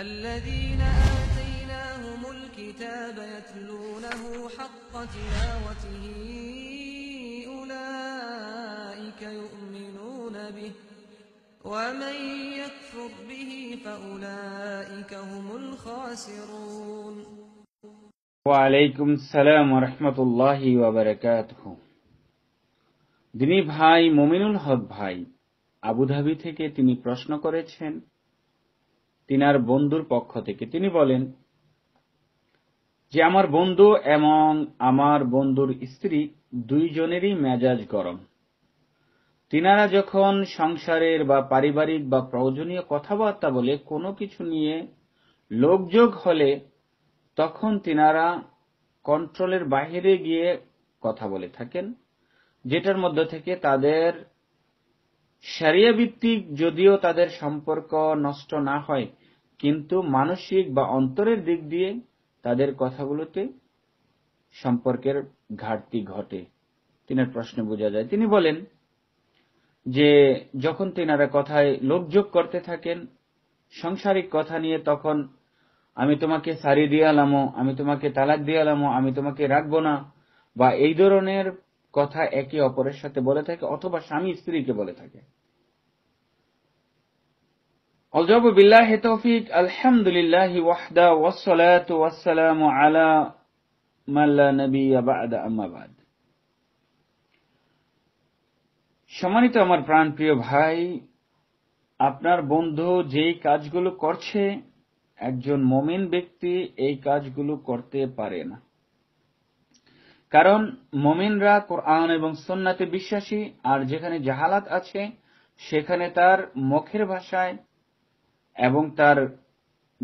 الذين آتيناهم الكتاب يتلونه حق تلاوته أولئك يؤمنون به ومن يكفر به فأولئك هم الخاسرون ওয়ালাইকুম সালাম রহমতুল্লাহ ওবরাকাতহ দিনী ভাই মমিনুল হক ভাই আবুধাবি থেকে তিনি প্রশ্ন করেছেন তিনার বন্ধুর পক্ষ থেকে তিনি বলেন যে আমার বন্ধু এবং আমার বন্ধুর স্ত্রী দুইজনেরই মেজাজ গরম তিনারা যখন সংসারের বা পারিবারিক বা প্রয়োজনীয় কথাবার্তা বলে কোনো কিছু নিয়ে লোকযোগ হলে তখন তিনারা কন্ট্রোলের বাহিরে গিয়ে কথা বলে থাকেন যেটার মধ্য থেকে তাদের সারিয়া ভিত্তিক যদিও তাদের সম্পর্ক নষ্ট না হয় কিন্তু মানসিক বা অন্তরের দিক দিয়ে তাদের কথাগুলোতে সম্পর্কের ঘাটতি ঘটে তিনের প্রশ্নে বোঝা যায় তিনি বলেন যে যখন তিনারা কথায় লোকযোগ করতে থাকেন সংসারিক কথা নিয়ে তখন আমি তোমাকে সারি দিয়ালামো আমি তোমাকে তালাক দিয়ালামো আমি তোমাকে রাখবো না বা এই ধরনের কথা একে অপরের সাথে বলে থাকে অথবা স্বামী স্ত্রীকে বলে থাকে অজব বিল্লাহ তৌফিক আলহামদুলিল্লাহ ওয়াহদা ওয়াসসালাত ওয়াসসালামু আলা মাল্লা নবী আম্মাবাদ সম্মানিত আমার প্রাণপ্রিয় ভাই আপনার বন্ধু যেই কাজগুলো করছে একজন মমিন ব্যক্তি এই কাজগুলো করতে পারে না কারণ মমিনরা কোরআন এবং সন্নাতে বিশ্বাসী আর যেখানে জাহালাত আছে সেখানে তার মুখের ভাষায় এবং তার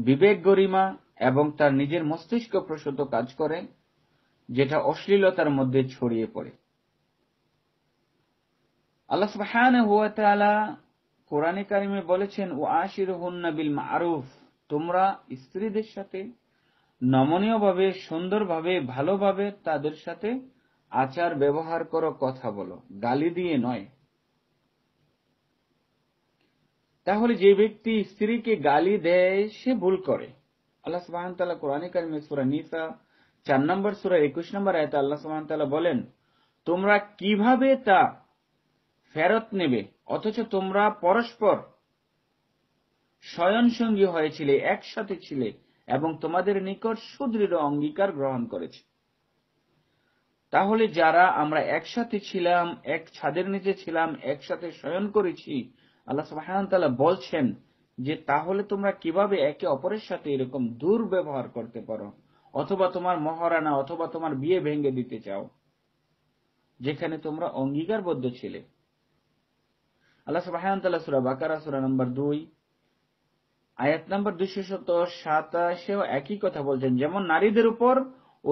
বিবেক গরিমা এবং তার নিজের মস্তিষ্ক প্রসূত কাজ করে যেটা অশ্লীলতার মধ্যে ছড়িয়ে পড়ে আল্লাহ সুবহান কোরআনে কারিমে বলেছেন ও আশির হুন্নাবিল মারুফ তোমরা স্ত্রীদের সাথে নমনীয়ভাবে সুন্দরভাবে ভালোভাবে তাদের সাথে আচার ব্যবহার করো কথা বলো গালি দিয়ে নয় তাহলে যে ব্যক্তি স্ত্রীকে গালি দেয় সে ভুল করে আল্লাহ সুবাহ কোরআনে কারিমে সুরা নিসা চার নম্বর সুরা একুশ নম্বর আয়তা আল্লাহ সুবাহ বলেন তোমরা কিভাবে তা ফেরত নেবে অথচ তোমরা পরস্পর শয়ন সঙ্গী হয়েছিলে একসাথে ছিলে এবং তোমাদের নিকট সুদৃঢ় অঙ্গীকার গ্রহণ করেছে তাহলে যারা আমরা একসাথে ছিলাম এক ছাদের নিচে ছিলাম একসাথে শয়ন করেছি আল্লাহ তালা বলছেন যে তাহলে তোমরা কিভাবে একে অপরের সাথে এরকম দুর্ব্যবহার করতে পারো অথবা তোমার মহারানা অথবা তোমার বিয়ে ভেঙে দিতে চাও যেখানে তোমরা অঙ্গীকারবদ্ধ ছিলে আল্লাহ সুবাহানতাল্লাহ সুরা বাকারা সুরা নম্বর দুই আয়াত নম্বর দুশো শত সাতাশেও একই কথা বলছেন যেমন নারীদের উপর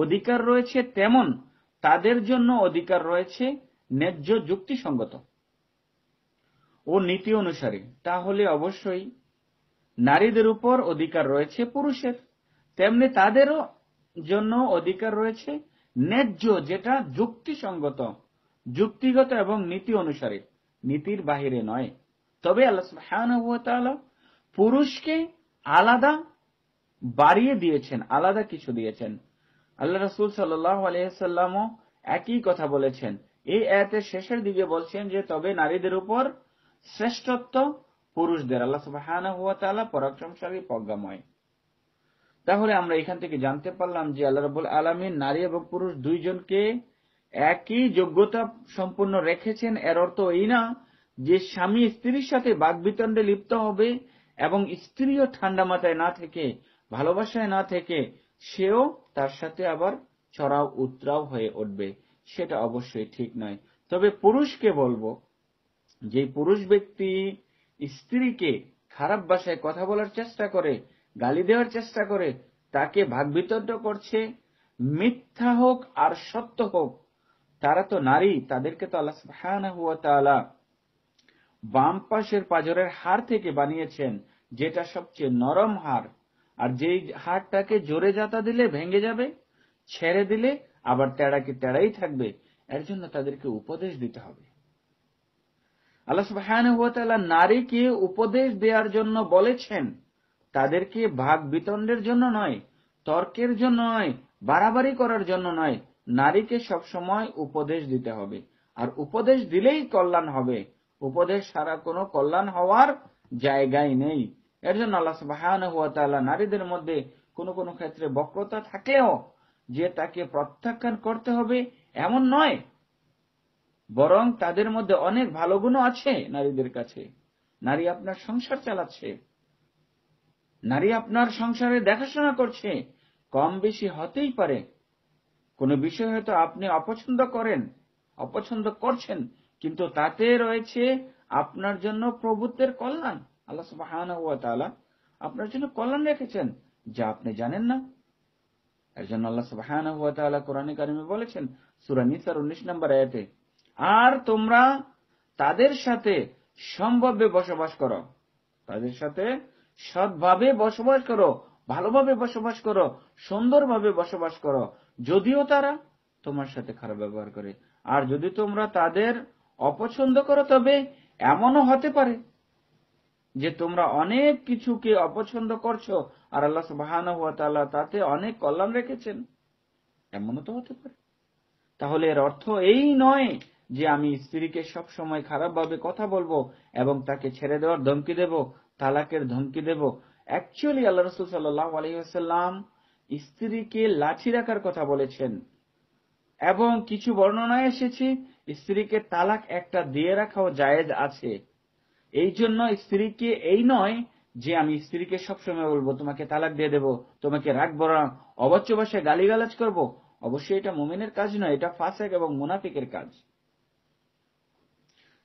অধিকার রয়েছে তেমন তাদের জন্য অধিকার রয়েছে ন্যায্য যুক্তিসঙ্গত ও নীতি অনুসারে তাহলে অবশ্যই নারীদের উপর অধিকার রয়েছে পুরুষের তেমনি তাদেরও জন্য অধিকার রয়েছে ন্যায্য যেটা যুক্তিসঙ্গত যুক্তিগত এবং নীতি অনুসারে নীতির বাহিরে নয় তবে আল্লাহ পুরুষকে আলাদা বাড়িয়ে দিয়েছেন আলাদা কিছু দিয়েছেন আল্লাহ রসুল সাল্লাহ একই কথা বলেছেন এই এতে শেষের দিকে বলছেন যে তবে নারীদের উপর শ্রেষ্ঠত্ব পুরুষদের আল্লাহ সুবাহানা হুয়া তালা পরাক্রমশালী প্রজ্ঞাময় তাহলে আমরা এখান থেকে জানতে পারলাম যে আল্লাহ রবুল আলমী নারী এবং পুরুষ দুইজনকে একই যোগ্যতা সম্পূর্ণ রেখেছেন এর অর্থ এই না যে স্বামী স্ত্রীর সাথে বাগবিতণ্ডে লিপ্ত হবে এবং স্ত্রীও ঠান্ডা মাথায় না থেকে ভালোবাসায় না থেকে সেও তার সাথে আবার চড়াও উত্তরাও হয়ে উঠবে সেটা অবশ্যই ঠিক নয় তবে পুরুষকে বলবো যে পুরুষ ব্যক্তি স্ত্রীকে খারাপ ভাষায় কথা বলার চেষ্টা করে গালি দেওয়ার চেষ্টা করে তাকে ভাগ বিতর্ক করছে মিথ্যা হোক আর সত্য হোক তারা তো নারী তাদেরকে তো আল্লাহ বাম পাশের পাজরের হার থেকে বানিয়েছেন যেটা সবচেয়ে নরম হার আর যেই হারটাকে জোরে যাতা দিলে ভেঙে যাবে ছেড়ে দিলে আবার তেড়াকে তেড়াই থাকবে এর জন্য তাদেরকে উপদেশ দিতে হবে আল্লাহ সুবাহান নারীকে উপদেশ দেওয়ার জন্য বলেছেন তাদেরকে ভাগ বিতণ্ডের জন্য নয় তর্কের জন্য নয় বাড়াবাড়ি করার জন্য নয় নারীকে সবসময় উপদেশ দিতে হবে আর উপদেশ দিলেই কল্যাণ হবে উপদেশ সারা কোনো কল্যাণ হওয়ার জায়গায় নেই এর জন্য আল্লাহ সুবাহান নারীদের মধ্যে কোনো কোনো ক্ষেত্রে বক্রতা থাকলেও যে তাকে প্রত্যাখ্যান করতে হবে এমন নয় বরং তাদের মধ্যে অনেক ভালো গুণও আছে নারীদের কাছে নারী আপনার সংসার চালাচ্ছে নারী আপনার সংসারে দেখাশোনা করছে কম বেশি হতেই পারে কোনো বিষয় হয়তো আপনি অপছন্দ করেন অপছন্দ করছেন কিন্তু তাতে রয়েছে আপনার জন্য প্রভুত্বের কল্যাণ আল্লাহ সুবাহ আপনার জন্য কল্যাণ রেখেছেন যা আপনি জানেন না এর জন্য আল্লাহ সুবাহ কোরআন কারিমে বলেছেন সুরানিসার উনিশ নম্বর আয়াতে আর তোমরা তাদের সাথে সম্ভাব্যে বসবাস করো তাদের সাথে সৎভাবে বসবাস করো ভালোভাবে বসবাস করো সুন্দরভাবে বসবাস করো যদিও তারা তোমার সাথে খারাপ ব্যবহার করে আর যদি তোমরা তাদের অপছন্দ করো তবে এমনও হতে পারে যে তোমরা অনেক কিছুকে অপছন্দ করছো আর আল্লাহ সুবাহান তাতে অনেক কল্যাণ রেখেছেন এমনও তো হতে পারে তাহলে এর অর্থ এই নয় যে আমি স্ত্রীকে সব সময় খারাপভাবে কথা বলবো এবং তাকে ছেড়ে দেওয়ার ধমকি দেব তালাকের ধমকি দেব অ্যাকচুয়ালি আল্লাহ রসুল সাল্লাম স্ত্রীকে লাঠি রাখার কথা বলেছেন এবং কিছু বর্ণনায় এসেছে স্ত্রীকে তালাক একটা দিয়ে রাখাও জায়েজ আছে এই জন্য স্ত্রীকে এই নয় যে আমি স্ত্রীকে সবসময় বলবো তোমাকে তালাক দিয়ে দেব তোমাকে রাখবো না অবচ্য ভাষায় গালিগালাজ করব অবশ্যই এটা মোমেনের কাজ নয় এটা ফাসেক এবং মুনাফিকের কাজ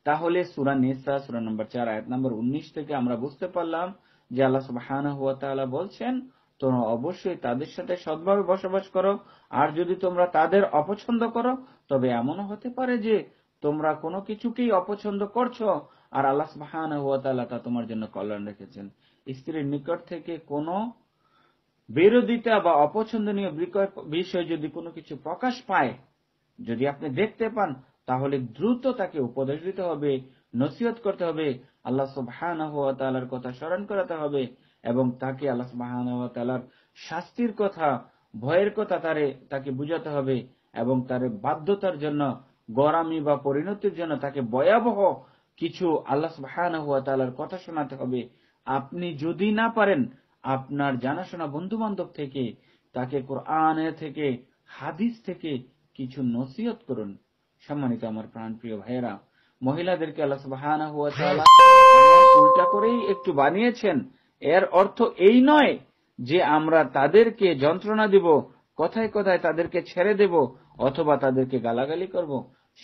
তাহলে সুরা নেসা সুরা নম্বর চার আয়াত নম্বর উনিশ থেকে আমরা বুঝতে পারলাম যে আল্লাহ সুবাহান হুয়া তালা বলছেন তোমরা অবশ্যই তাদের সাথে সদ্ভাবে বসবাস করো আর যদি তোমরা তাদের অপছন্দ করো তবে এমনও হতে পারে যে তোমরা কোনো কিছুকেই অপছন্দ করছো আর আল্লাহ সাহান তা তোমার জন্য কল্যাণ রেখেছেন স্ত্রীর নিকট থেকে কোনো বিরোধিতা বা অপছন্দনীয় বিষয় যদি কোনো কিছু প্রকাশ পায় যদি আপনি দেখতে পান তাহলে দ্রুত তাকে উপদেশ দিতে হবে নসিহত করতে হবে আল্লাহ সুবাহর কথা স্মরণ করাতে হবে এবং তাকে আল্লাহ সুবাহর শাস্তির কথা ভয়ের কথা তারে তাকে বুঝাতে হবে এবং তার বাধ্যতার জন্য গরামি বা পরিণতির জন্য তাকে ভয়াবহ কিছু আল্লাহ সুবাহর কথা শোনাতে হবে আপনি যদি না পারেন আপনার জানাশোনা বন্ধু বান্ধব থেকে তাকে কোরআনে থেকে হাদিস থেকে কিছু নসিহত করুন সম্মানিত আমার প্রাণ প্রিয় ভাইয়েরা মহিলাদেরকে আল্লাহ সুবাহ হ্যাঁ। উল্টা করেই একটু বানিয়েছেন এর অর্থ এই নয় যে আমরা তাদেরকে যন্ত্রণা দিব কথায় কথায় তাদেরকে ছেড়ে দেব অথবা তাদেরকে গালাগালি করব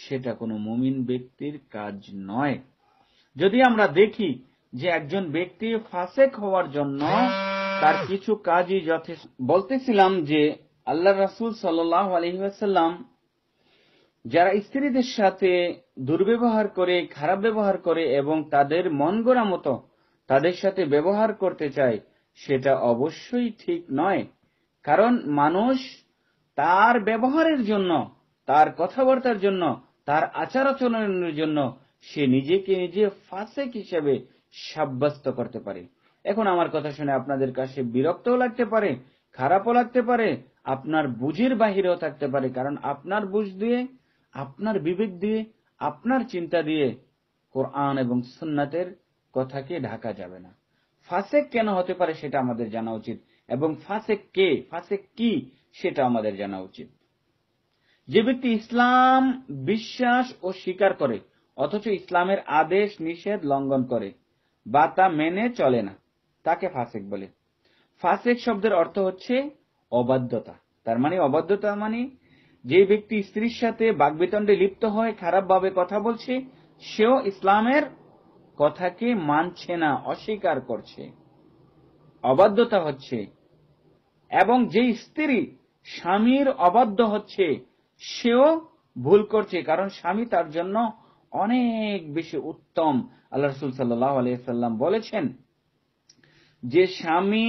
সেটা কোনো মুমিন ব্যক্তির কাজ নয় যদি আমরা দেখি যে একজন ব্যক্তি ফাসেক হওয়ার জন্য তার কিছু কাজই যথেষ্ট বলতেছিলাম যে আল্লাহ রাসুল সাল্লাহ আলহিহাসাল্লাম যারা স্ত্রীদের সাথে দুর্ব্যবহার করে খারাপ ব্যবহার করে এবং তাদের মন গড়া মতো তাদের সাথে ব্যবহার করতে চায় সেটা অবশ্যই ঠিক নয় কারণ মানুষ তার ব্যবহারের জন্য তার কথাবার্তার জন্য তার আচার আচরণের জন্য সে নিজেকে নিজে ফাঁসেক হিসেবে সাব্যস্ত করতে পারে এখন আমার কথা শুনে আপনাদের কাছে বিরক্তও লাগতে পারে খারাপও লাগতে পারে আপনার বুঝের বাহিরেও থাকতে পারে কারণ আপনার বুঝ দিয়ে আপনার বিবেক দিয়ে আপনার চিন্তা দিয়ে কোরআন এবং সুন্নাতের কথাকে ঢাকা যাবে না ফাসেক কেন হতে পারে সেটা আমাদের জানা উচিত এবং ফাসেক কে ফাসেক কি সেটা আমাদের জানা উচিত যে ব্যক্তি ইসলাম বিশ্বাস ও স্বীকার করে অথচ ইসলামের আদেশ নিষেধ লঙ্ঘন করে বা তা মেনে চলে না তাকে ফাসেক বলে ফাসেক শব্দের অর্থ হচ্ছে অবাধ্যতা তার মানে অবাধ্যতা মানে যে ব্যক্তি স্ত্রীর সাথে বাগবিতণ্ডে লিপ্ত হয় খারাপভাবে কথা বলছে সেও ইসলামের কথাকে মানছে না অস্বীকার করছে অবাধ্যতা হচ্ছে এবং যে স্ত্রী স্বামীর অবাধ্য হচ্ছে সেও ভুল করছে কারণ স্বামী তার জন্য অনেক বেশি উত্তম আল্লাহ রসুল সাল্লাম বলেছেন যে স্বামী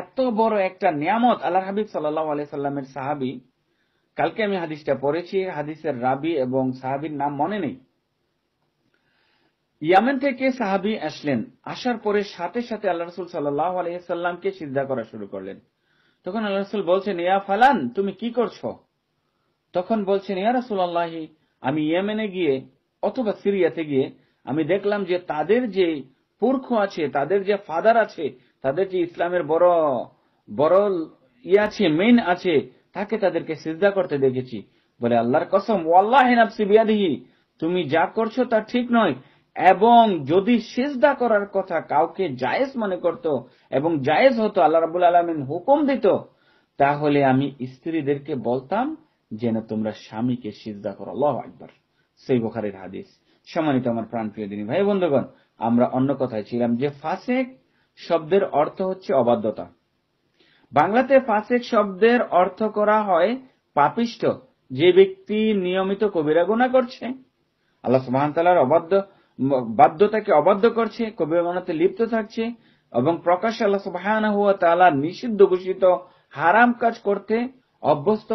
এত বড় একটা নিয়ামত আল্লাহ হাবিব সাল্লাহ সাল্লামের সাহাবি কালকে আমি হাদিসটা পড়েছি হাদিসের রাবি এবং সাহাবির নাম মনে নেই ইয়ামেন থেকে সাহাবি আসলেন আসার পরে সাথে সাথে আল্লাহ রসুল সাল্লাহামকে সিদ্ধা করা শুরু করলেন তখন আল্লাহ রসুল বলছেন ইয়া ফালান তুমি কি করছো তখন বলছেন ইয়া রসুল আল্লাহি আমি ইয়েমেনে গিয়ে অথবা সিরিয়াতে গিয়ে আমি দেখলাম যে তাদের যে পুরখ আছে তাদের যে ফাদার আছে তাদের যে ইসলামের বড় বড় ইয়ে আছে মেইন আছে তাকে তাদেরকে সিজা করতে দেখেছি বলে আল্লাহর কসম ওয়াল্লাহি তুমি যা করছো তা ঠিক নয় এবং যদি সিজদা করার কথা কাউকে জায়েজ মনে করত এবং জায়েজ হতো আল্লাহ রাবুল আলমিন হুকুম দিত তাহলে আমি স্ত্রীদেরকে বলতাম যেন তোমরা স্বামীকে সিজদা করো আল্লাহ একবার সেই বোখারের হাদিস সম্মানিত আমার প্রাণ প্রিয় দিনী ভাই বন্ধুগণ আমরা অন্য কথায় ছিলাম যে ফাসেক শব্দের অর্থ হচ্ছে অবাধ্যতা বাংলাতে ফাসেক শব্দের অর্থ করা হয় পাপিষ্ট যে ব্যক্তি নিয়মিত কবিরা গুণা করছে আল্লাহ সুবাহ অবাধ্য বাধ্যতাকে অবাধ্য করছে কবিরা গুণাতে লিপ্ত থাকছে এবং প্রকাশ আল্লাহ সুবাহ তালা নিষিদ্ধ ঘোষিত হারাম কাজ করতে অভ্যস্ত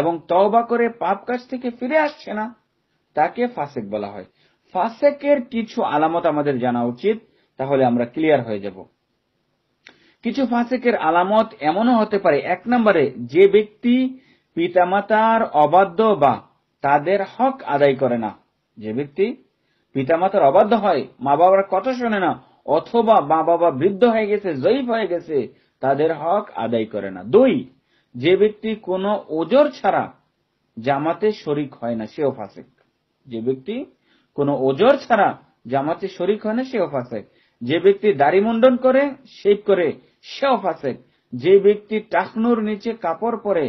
এবং তওবা করে পাপ কাজ থেকে ফিরে আসছে না তাকে ফাসেক বলা হয় ফাসেকের কিছু আলামত আমাদের জানা উচিত তাহলে আমরা ক্লিয়ার হয়ে যাব কিছু ফাঁসেকের আলামত এমনও হতে পারে এক নম্বরে যে ব্যক্তি পিতামাতার অবাধ্য বা তাদের হক আদায় করে না যে ব্যক্তি পিতামাতার অবাধ্য হয় মা বাবার কথা শোনে না অথবা মা বাবা বৃদ্ধ হয়ে গেছে জয়ীফ হয়ে গেছে তাদের হক আদায় করে না দুই যে ব্যক্তি কোনো ওজোর ছাড়া জামাতে শরিক হয় না সেও ফাঁসেক যে ব্যক্তি কোনো ওজোর ছাড়া জামাতে শরিক হয় না সেও ফাঁসেক যে ব্যক্তি দাড়ি মুন্ডন করে শেভ করে সেও ফাসেক যে ব্যক্তি টাকনুর নিচে কাপড় পরে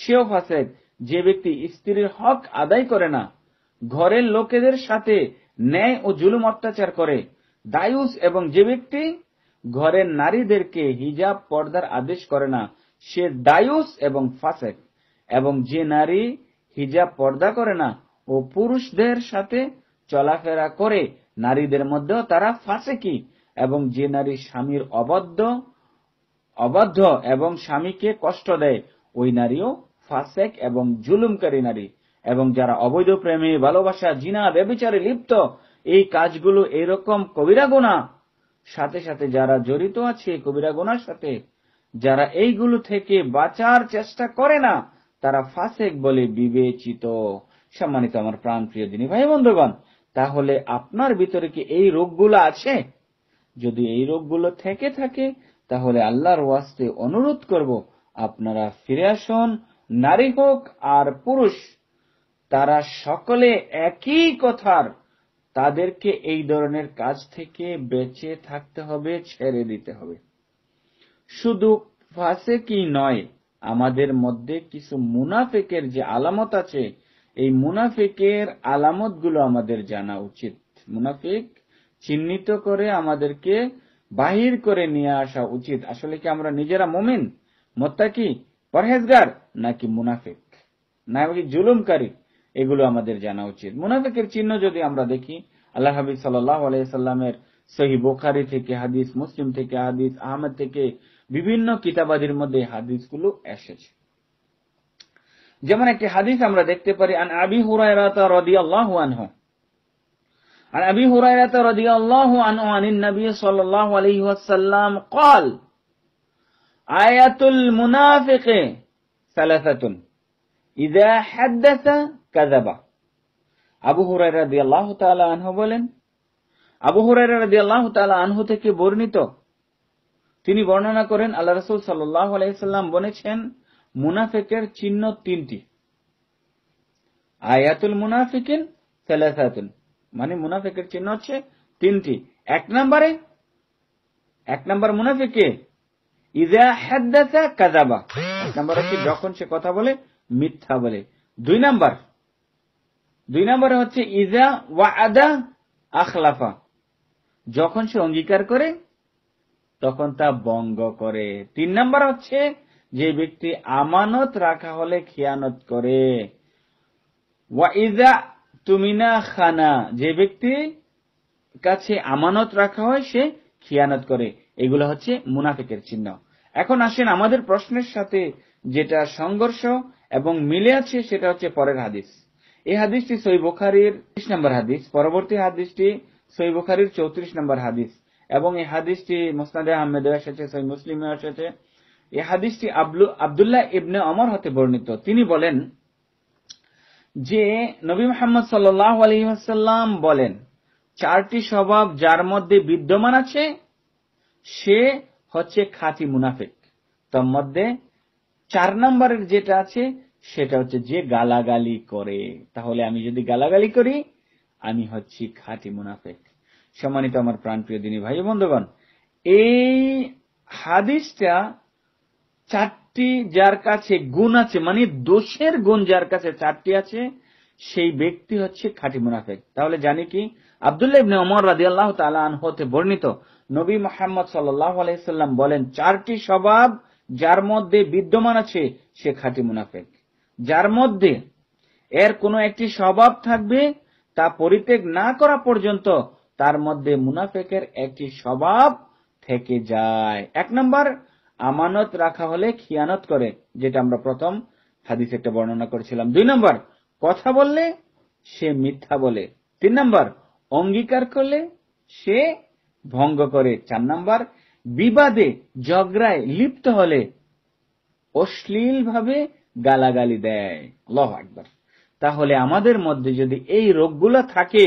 সেও ফাসেক যে ব্যক্তি স্ত্রীর হক আদায় করে না ঘরের লোকেদের সাথে ন্যায় ও জুলুম অত্যাচার করে দায়ুস এবং যে ব্যক্তি ঘরের নারীদেরকে হিজাব পর্দার আদেশ করে না সে দায়ুস এবং ফাসেক এবং যে নারী হিজাব পর্দা করে না ও পুরুষদের সাথে চলাফেরা করে নারীদের মধ্যেও তারা ফাঁসে কি এবং যে নারী স্বামীর অবদ্ধ অবাধ্য এবং স্বামীকে কষ্ট দেয় ওই নারীও ফাসেক এবং জুলুমকারী নারী এবং যারা অবৈধ প্রেমে ভালোবাসা জিনা ব্যবচারে লিপ্ত এই কাজগুলো এরকম কবিরা গোনা সাথে সাথে যারা জড়িত আছে কবিরা গোনার সাথে যারা এইগুলো থেকে বাঁচার চেষ্টা করে না তারা ফাসেক বলে বিবেচিত সম্মানিত আমার প্রাণ প্রিয় দিনী ভাই বন্ধুগণ তাহলে আপনার ভিতরে কি এই রোগগুলো আছে যদি এই রোগগুলো থেকে থাকে তাহলে আল্লাহর ওয়াস্তে অনুরোধ করব আপনারা ফিরে আসুন নারী হোক আর পুরুষ তারা সকলে একই কথার তাদেরকে এই ধরনের কাজ থেকে বেঁচে থাকতে হবে ছেড়ে দিতে হবে শুধু ফাঁসে কি নয় আমাদের মধ্যে কিছু মুনাফেকের যে আলামত আছে এই মুনাফেকের আলামতগুলো আমাদের জানা উচিত মুনাফিক চিহ্নিত করে আমাদেরকে বাহির করে নিয়ে আসা উচিত আসলে কি আমরা নিজেরা মোমিন মোত্তাকি পরহেজগার নাকি মুনাফিক নাকি জুলুমকারী এগুলো আমাদের জানা উচিত মুনাফিকের চিহ্ন যদি আমরা দেখি আল্লাহ হাবিব সাল্লাহ সহি বোখারি থেকে হাদিস মুসলিম থেকে হাদিস আহমেদ থেকে বিভিন্ন কিতাবাদির মধ্যে হাদিসগুলো এসেছে যেমন একটি হাদিস আমরা দেখতে পারি আন আবি হুরায়রাতা রাদিয়াল্লাহু আনহ আর আবি হুরাইরাতে রাদিয়াল্লাহু আনহু আনিন নবী সাল্লাল্লাহু আলাইহি ওয়াসাল্লাম قال আয়াতুল মুনাফিক সালাসাতুন ইযা হাদাসা কাযাবা আবু রাদিয়াল্লাহু তাআলা আনহু বলেন আবু হুরাইরা রাদিয়াল্লাহু তাআলা আনহু থেকে বর্ণিত তিনি বর্ণনা করেন আল্লাহ রাসূল সাল্লাল্লাহু আলাইহি সাল্লাম বলেছেন মুনাফিকের চিহ্ন তিনটি আয়াতুল মুনাফিকিন সালাসাতুন মানে মুনাফেকের চিহ্ন হচ্ছে তিনটি এক নম্বরে এক নম্বর মুনাফিকে ইজা হাদ্দাসা কাজাবা এক নম্বর হচ্ছে যখন সে কথা বলে মিথ্যা বলে দুই নম্বর দুই নম্বরে হচ্ছে ইজা ওয়াদা আখলাফা যখন সে অঙ্গীকার করে তখন তা বঙ্গ করে তিন নম্বর হচ্ছে যে ব্যক্তি আমানত রাখা হলে খিয়ানত করে ওয়া ইজা তুমিনা খানা যে ব্যক্তি কাছে আমানত রাখা হয় সে খিয়ানত করে এগুলো হচ্ছে মুনাফিকের চিহ্ন এখন আসেন আমাদের প্রশ্নের সাথে যেটা সংঘর্ষ এবং মিলে আছে সেটা হচ্ছে পরের হাদিস এই হাদিসটি সই বোখারির ত্রিশ নম্বর হাদিস পরবর্তী হাদিসটি সই বোখারির চৌত্রিশ নম্বর হাদিস এবং এই হাদিসটি মোসনাদে আহমেদ এসেছে সই মুসলিমে এসেছে এই হাদিসটি আব্দুল্লাহ ইবনে অমর হতে বর্ণিত তিনি বলেন যে নবী মোহাম্মদ সাল্লাহ বলেন চারটি স্বভাব যার মধ্যে বিদ্যমান আছে সে হচ্ছে খাঁটি মুনাফেক তার মধ্যে চার নম্বরের যেটা আছে সেটা হচ্ছে যে গালাগালি করে তাহলে আমি যদি গালাগালি করি আমি হচ্ছি খাঁটি মুনাফেক সম্মানিত আমার প্রাণপ্রিয় দিনী ভাই বন্ধুগণ এই হাদিসটা চারটি চারটি যার কাছে গুণ আছে মানে দোষের গুণ যার কাছে চারটি আছে সেই ব্যক্তি হচ্ছে খাঁটি মুনাফেক তাহলে জানি কি আবদুল্লাহ ইবনে ওমর আল্লাহ তাআলা বর্ণিত নবী মোহাম্মদ সাল্লাম বলেন চারটি স্বভাব যার মধ্যে বিদ্যমান আছে সে খাঁটি মুনাফেক যার মধ্যে এর কোনো একটি স্বভাব থাকবে তা পরিত্যাগ না করা পর্যন্ত তার মধ্যে মুনাফেকের একটি স্বভাব থেকে যায় এক নম্বর আমানত রাখা হলে খিয়ানত করে যেটা আমরা প্রথম হাদিস একটা বর্ণনা করেছিলাম দুই নম্বর কথা বললে সে মিথ্যা বলে তিন নম্বর অঙ্গীকার করলে সে ভঙ্গ করে চার নম্বর বিবাদে ঝগড়ায় লিপ্ত হলে অশ্লীল ভাবে গালাগালি দেয় আল্লাহ আকবর তাহলে আমাদের মধ্যে যদি এই রোগগুলো থাকে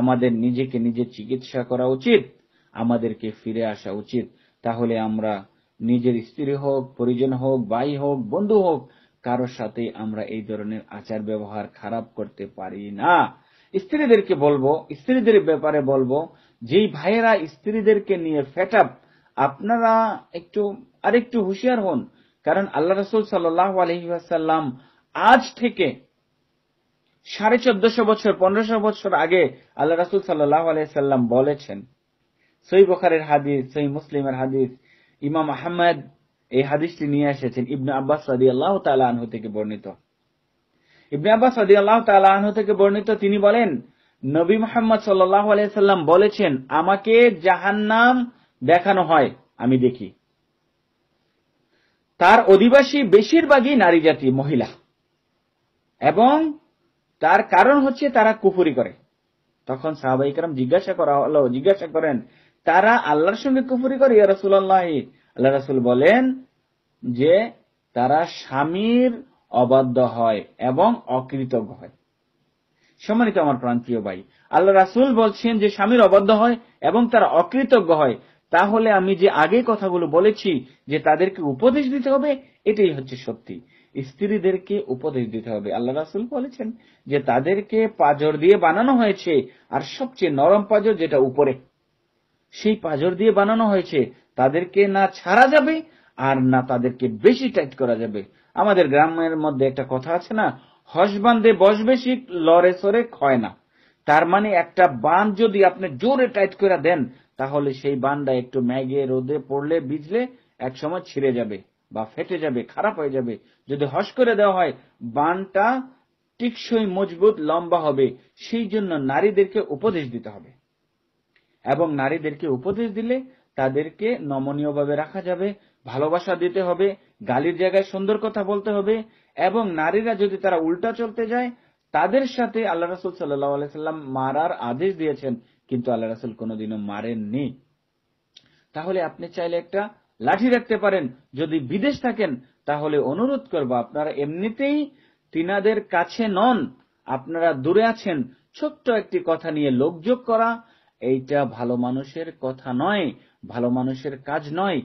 আমাদের নিজেকে নিজে চিকিৎসা করা উচিত আমাদেরকে ফিরে আসা উচিত তাহলে আমরা নিজের স্ত্রী হোক পরিজন হোক ভাই হোক বন্ধু হোক কারোর সাথে আমরা এই ধরনের আচার ব্যবহার খারাপ করতে পারি না স্ত্রীদেরকে বলবো স্ত্রীদের ব্যাপারে বলবো যেই ভাইয়েরা স্ত্রীদেরকে নিয়ে ফেট আপনারা একটু আরেকটু হুশিয়ার হন কারণ আল্লাহ রসুল সাল্লাহ আজ থেকে সাড়ে চোদ্দশো বছর পনেরোশো বছর আগে আল্লাহ রসুল সাল্লাহ আলহিহাল্লাম বলেছেন সই বখারের হাদিস সই মুসলিমের হাদিস ইমাম আহমদ এই হাদিসটি নিয়ে এসেছেন ইবনে আব্বাস রাদি তালাহ থেকে বর্ণিত ইবনে আব্বাস রাদি তালাহ থেকে বর্ণিত তিনি বলেন নবী মোহাম্মদ সাল্লাম বলেছেন আমাকে জাহান্নাম দেখানো হয় আমি দেখি তার অধিবাসী বেশিরভাগই নারী জাতি মহিলা এবং তার কারণ হচ্ছে তারা কুফুরি করে তখন সাহাবাহিকরাম জিজ্ঞাসা করা হলো জিজ্ঞাসা করেন তারা আল্লাহর সঙ্গে কুফুরি করে ইয়া রসুল আল্লাহ আল্লাহ রসুল বলেন যে তারা স্বামীর অবাধ্য হয় এবং অকৃতজ্ঞ হয় সম্মানিত আমার প্রান্তীয় ভাই আল্লাহ রাসুল বলছেন যে স্বামীর অবাধ্য হয় এবং তারা অকৃতজ্ঞ হয় তাহলে আমি যে আগে কথাগুলো বলেছি যে তাদেরকে উপদেশ দিতে হবে এটাই হচ্ছে সত্যি স্ত্রীদেরকে উপদেশ দিতে হবে আল্লাহ রাসুল বলেছেন যে তাদেরকে পাজর দিয়ে বানানো হয়েছে আর সবচেয়ে নরম পাজর যেটা উপরে সেই পাজর দিয়ে বানানো হয়েছে তাদেরকে না ছাড়া যাবে আর না তাদেরকে বেশি টাইট করা যাবে আমাদের গ্রামের মধ্যে একটা কথা আছে না হস বান্ধে বস বেশি লড়ে সরে খয় না তার মানে একটা বান যদি আপনি জোরে টাইট করে দেন তাহলে সেই বানটা একটু ম্যাগে রোদে পড়লে ভিজলে একসময় ছিঁড়ে যাবে বা ফেটে যাবে খারাপ হয়ে যাবে যদি হস করে দেওয়া হয় বানটা টিকসই মজবুত লম্বা হবে সেই জন্য নারীদেরকে উপদেশ দিতে হবে এবং নারীদেরকে উপদেশ দিলে তাদেরকে নমনীয়ভাবে রাখা যাবে ভালোবাসা দিতে হবে গালির জায়গায় সুন্দর কথা বলতে হবে এবং নারীরা যদি তারা উল্টা চলতে যায় তাদের সাথে আল্লাহ রাসুল সাল্লাম মারার আদেশ দিয়েছেন কিন্তু আল্লাহ রাসুল কোনোদিনও মারেননি তাহলে আপনি চাইলে একটা লাঠি রাখতে পারেন যদি বিদেশ থাকেন তাহলে অনুরোধ করবো আপনারা এমনিতেই তিনাদের কাছে নন আপনারা দূরে আছেন ছোট্ট একটি কথা নিয়ে লোকযোগ করা এইটা ভালো মানুষের কথা নয় ভালো মানুষের কাজ নয়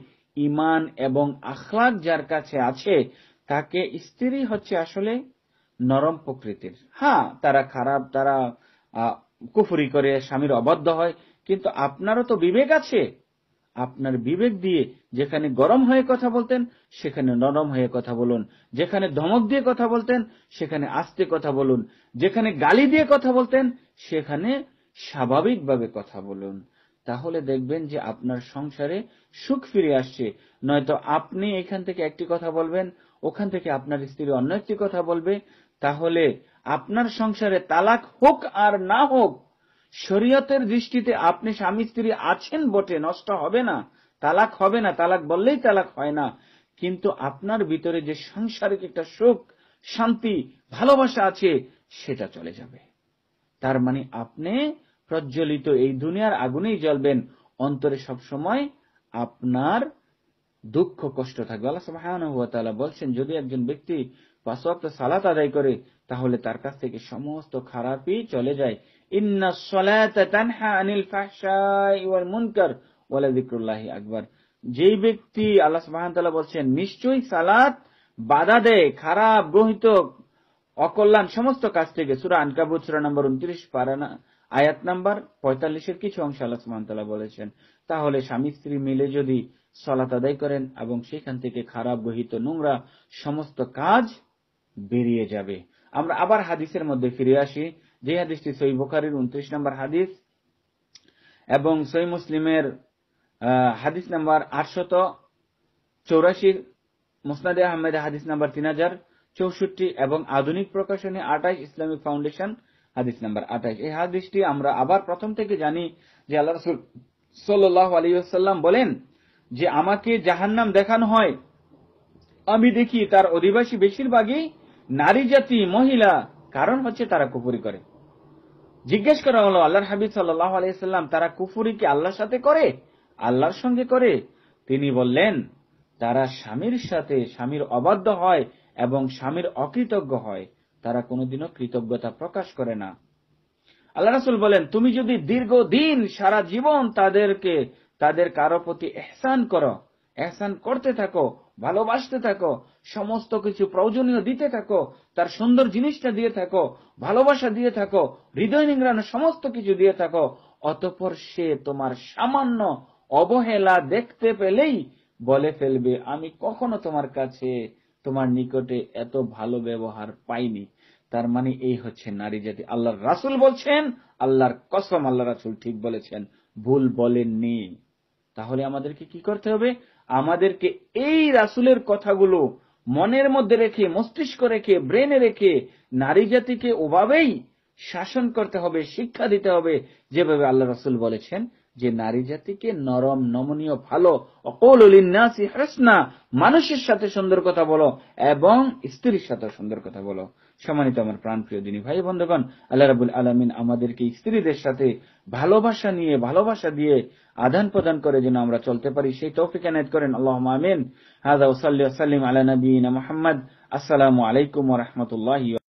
ইমান এবং আখলাক যার কাছে আছে তাকে স্ত্রী হচ্ছে আসলে নরম প্রকৃতির হ্যাঁ তারা খারাপ তারা কুফুরি করে স্বামীর অবদ্ধ হয় কিন্তু আপনারও তো বিবেক আছে আপনার বিবেক দিয়ে যেখানে গরম হয়ে কথা বলতেন সেখানে নরম হয়ে কথা বলুন যেখানে ধমক দিয়ে কথা বলতেন সেখানে আস্তে কথা বলুন যেখানে গালি দিয়ে কথা বলতেন সেখানে স্বাভাবিকভাবে কথা বলুন তাহলে দেখবেন যে আপনার সংসারে সুখ ফিরে আসছে নয়তো আপনি এখান থেকে একটি কথা বলবেন ওখান থেকে আপনার স্ত্রী অন্য একটি কথা বলবে তাহলে আপনার সংসারে তালাক হোক আর না হোক শরীয়তের দৃষ্টিতে আপনি স্বামী স্ত্রী আছেন বটে নষ্ট হবে না তালাক হবে না তালাক বললেই তালাক হয় না কিন্তু আপনার ভিতরে যে সাংসারিক একটা সুখ শান্তি ভালোবাসা আছে সেটা চলে যাবে তার মানে আপনি প্রজ্বলিত এই দুনিয়ার আগুনেই জ্বলবেন অন্তরে সবসময় আপনার দুঃখ কষ্ট থাকবে আল্লাহ সুবাহ বলছেন যদি একজন ব্যক্তি পাঁচ সালাত আদায় করে তাহলে তার কাছ থেকে সমস্ত খারাপই চলে যায় ইন্না ব্যক্তি আল্লাহ সুবহান বলছেন নিশ্চয়ই সালাত বাধা দেয় খারাপ গ্রহিত অকল্যাণ সমস্ত কাজ থেকে সূরা আনকাবুত সুরা নম্বর উনত্রিশ পারানা আয়াত নাম্বার পঁয়তাল্লিশের কিছু অংশ আল্লাহ বলেছেন তাহলে স্বামী স্ত্রী মিলে যদি সলাত আদায় করেন এবং সেখান থেকে খারাপ গহিত নোংরা সমস্ত কাজ বেরিয়ে যাবে আমরা আবার হাদিসের মধ্যে ফিরে আসি যে হাদিসটি সই বোখারির উনত্রিশ নম্বর হাদিস এবং সই মুসলিমের হাদিস নাম্বার আটশত চৌরাশির মুসনাদে আহমেদ হাদিস নাম্বার তিন হাজার চৌষট্টি এবং আধুনিক প্রকাশনী আটাইশ ইসলামিক ফাউন্ডেশন হাদিস নাম্বার আঠাইশ এই হাদিসটি আমরা আবার প্রথম থেকে জানি যে আল্লাহ রসুল সাল্লাহ আলিয়াল্লাম বলেন যে আমাকে জাহান্নাম দেখানো হয় আমি দেখি তার অধিবাসী বেশিরভাগই নারী জাতি মহিলা কারণ হচ্ছে তারা কুপুরি করে জিজ্ঞেস করা হলো আল্লাহর হাবিব সাল্লাহ আলাইসাল্লাম তারা কুপুরি কি আল্লাহর সাথে করে আল্লাহর সঙ্গে করে তিনি বললেন তারা স্বামীর সাথে স্বামীর অবাধ্য হয় এবং স্বামীর অকৃতজ্ঞ হয় তারা কোনোদিনও কৃতজ্ঞতা প্রকাশ করে না আল্লাহ রাসুল বলেন তুমি যদি দীর্ঘদিন সারা জীবন তাদেরকে তাদের কারো প্রতি এহসান করো এহসান করতে থাকো ভালোবাসতে থাকো সমস্ত কিছু প্রয়োজনীয় দিতে থাকো তার সুন্দর জিনিসটা দিয়ে থাকো ভালোবাসা দিয়ে থাকো হৃদয় নিংড়ানো সমস্ত কিছু দিয়ে থাকো অতপর সে তোমার সামান্য অবহেলা দেখতে পেলেই বলে ফেলবে আমি কখনো তোমার কাছে তোমার নিকটে এত ভালো ব্যবহার পাইনি তার মানে এই হচ্ছে নারী জাতি আল্লাহর রাসুল বলছেন আল্লাহর কসম আল্লাহ রাসুল ঠিক বলেছেন ভুল বলেননি তাহলে আমাদেরকে কি করতে হবে আমাদেরকে এই রাসুলের কথাগুলো মনের মধ্যে রেখে মস্তিষ্ক রেখে ব্রেনে রেখে নারী জাতিকে ওভাবেই শাসন করতে হবে শিক্ষা দিতে হবে যেভাবে আল্লাহ রাসুল বলেছেন যে নারী জাতিকে নরম নমনীয় ভালো অকৌলিনাসি হাসনা মানুষের সাথে সুন্দর কথা বলো এবং স্ত্রীর সাথে সুন্দর কথা বলো সম্মানিত আমার প্রাণপ্রিয় দিনী ভাই বন্ধুগণ আল্লাহ রাবুল আলমিন আমাদেরকে স্ত্রীদের সাথে ভালোবাসা নিয়ে ভালোবাসা দিয়ে আদান প্রদান করে যেন আমরা চলতে পারি সেই তৌফিক এনায়ত করেন আল্লাহ আমিন হাজা ওসাল্লি সাল্লিম আলা নবীনা মোহাম্মদ আসসালাম আলাইকুম রহমতুল্লাহ